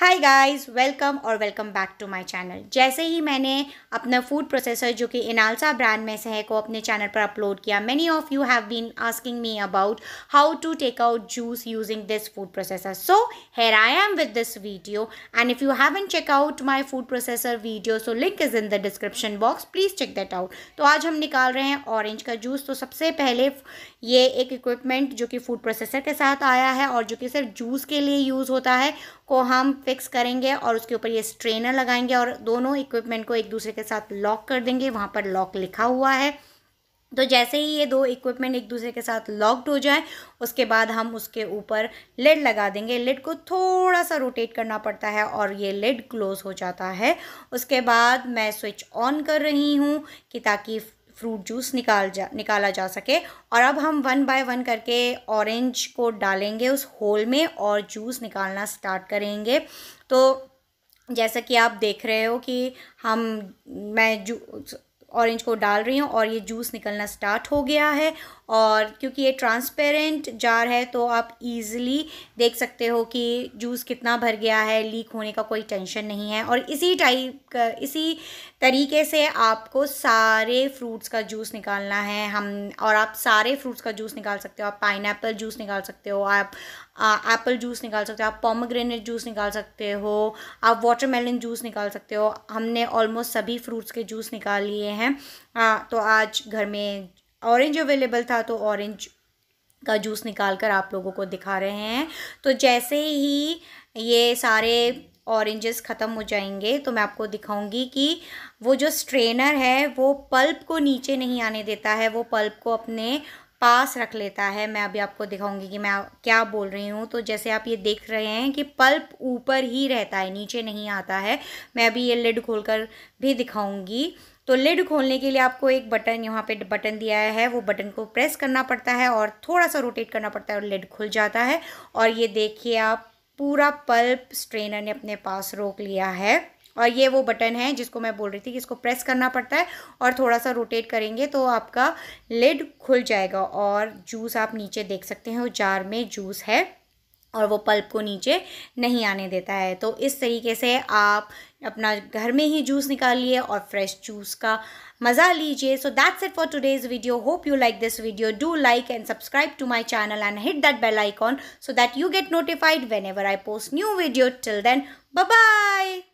हाय guys welcome और welcome back to my channel जैसे ही मैंने अपना फूड प्रोसेसर जो कि इनालसा ब्रांड में से है को अपने चैनल पर अपलोड किया many of you have been asking me about how to take out juice using this food processor so here I am with this video and if you an check out my food processor video so link is in the description box please check that out तो आज हम निकाल रहे हैं orange का juice तो सबसे पहले ये एक इक्विपमेंट जो कि फूड प्रोसेसर के साथ आया है और जो कि सिर्फ जूस के लिए यूज़ होता है को हम फिक्स करेंगे और उसके ऊपर ये स्ट्रेनर लगाएंगे और दोनों इक्विपमेंट को एक दूसरे के साथ लॉक कर देंगे वहाँ पर लॉक लिखा हुआ है तो जैसे ही ये दो इक्विपमेंट एक दूसरे के साथ लॉक्ड हो जाए उसके बाद हम उसके ऊपर लेड लगा देंगे लेड को थोड़ा सा रोटेट करना पड़ता है और ये लेड क्लोज हो जाता है उसके बाद मैं स्विच ऑन कर रही हूँ कि ताकि फ्रूट जूस निकाल जा निकाला जा सके और अब हम वन बाय वन करके ऑरेंज को डालेंगे उस होल में और जूस निकालना स्टार्ट करेंगे तो जैसा कि आप देख रहे हो कि हम मैं जू ऑरेंज को डाल रही हूँ और ये जूस निकलना स्टार्ट हो गया है और क्योंकि ये ट्रांसपेरेंट जार है तो आप इजीली देख सकते हो कि जूस कितना भर गया है लीक होने का कोई टेंशन नहीं है और इसी टाइप इसी तरीके से आपको सारे फ्रूट्स का जूस निकालना है हम और आप सारे फ्रूट्स का जूस निकाल सकते हो आप पाइन जूस निकाल सकते हो आप एप्पल जूस निकाल सकते हो आप पॉमग्रेनेट जूस निकाल सकते हो आप वाटरमेलन जूस निकाल सकते हो हमने ऑलमोस्ट सभी फ्रूट्स के जूस निकाल लिए हैं आ, तो आज घर में ऑरेंज अवेलेबल था तो ऑरेंज का जूस निकाल कर आप लोगों को दिखा रहे हैं तो जैसे ही ये सारे ऑरेंजेस ख़त्म हो जाएंगे तो मैं आपको दिखाऊंगी कि वो जो स्ट्रेनर है वो पल्प को नीचे नहीं आने देता है वो पल्प को अपने पास रख लेता है मैं अभी आपको दिखाऊंगी कि मैं क्या बोल रही हूँ तो जैसे आप ये देख रहे हैं कि पल्प ऊपर ही रहता है नीचे नहीं आता है मैं अभी ये लिड खोलकर भी दिखाऊंगी तो लिड खोलने के लिए आपको एक बटन यहाँ पे बटन दिया है वो बटन को प्रेस करना पड़ता है और थोड़ा सा रोटेट करना पड़ता है और लिड खुल जाता है और ये देखिए आप पूरा पल्प स्ट्रेनर ने अपने पास रोक लिया है और ये वो बटन है जिसको मैं बोल रही थी कि इसको प्रेस करना पड़ता है और थोड़ा सा रोटेट करेंगे तो आपका लिड खुल जाएगा और जूस आप नीचे देख सकते हैं वो जार में जूस है और वो पल्प को नीचे नहीं आने देता है तो इस तरीके से आप अपना घर में ही जूस निकालिए और फ्रेश जूस का मज़ा लीजिए so that's it for today's video hope you like this video do like and subscribe to my channel and hit that bell icon so that you get notified whenever I post new video till then bye